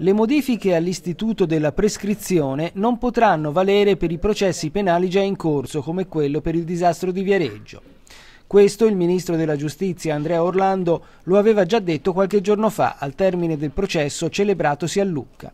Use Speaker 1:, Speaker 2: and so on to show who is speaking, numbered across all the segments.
Speaker 1: le modifiche all'istituto della prescrizione non potranno valere per i processi penali già in corso, come quello per il disastro di Viareggio. Questo il ministro della Giustizia Andrea Orlando lo aveva già detto qualche giorno fa al termine del processo celebratosi a Lucca.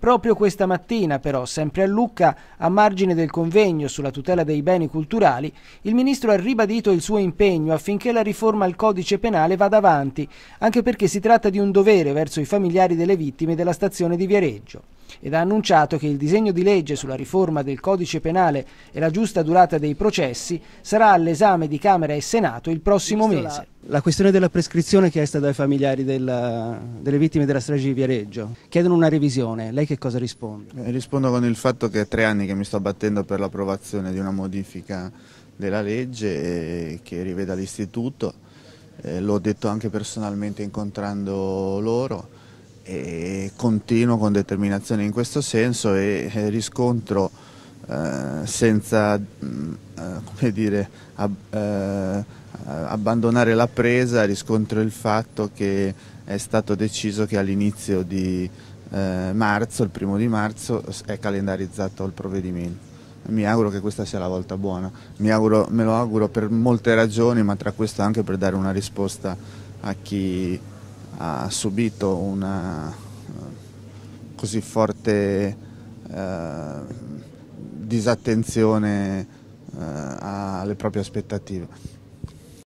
Speaker 1: Proprio questa mattina, però, sempre a Lucca, a margine del convegno sulla tutela dei beni culturali, il ministro ha ribadito il suo impegno affinché la riforma al codice penale vada avanti, anche perché si tratta di un dovere verso i familiari delle vittime della stazione di Viareggio ed ha annunciato che il disegno di legge sulla riforma del codice penale e la giusta durata dei processi sarà all'esame di Camera e Senato il prossimo mese. La questione della prescrizione chiesta dai familiari della, delle vittime della strage di Viareggio, chiedono una revisione, lei che cosa risponde?
Speaker 2: Eh, rispondo con il fatto che è tre anni che mi sto battendo per l'approvazione di una modifica della legge eh, che riveda l'istituto, eh, l'ho detto anche personalmente incontrando loro, continuo con determinazione in questo senso e, riscontro eh, senza mm, eh, dire, ab, eh, abbandonare la presa, riscontro il fatto che è stato deciso che all'inizio di eh, marzo, il primo di marzo, è calendarizzato il provvedimento. Mi auguro che questa sia la volta buona, auguro, me lo auguro per molte ragioni, ma tra questo anche per dare una risposta a chi ha subito una, eh, così forte eh, disattenzione eh, alle proprie aspettative.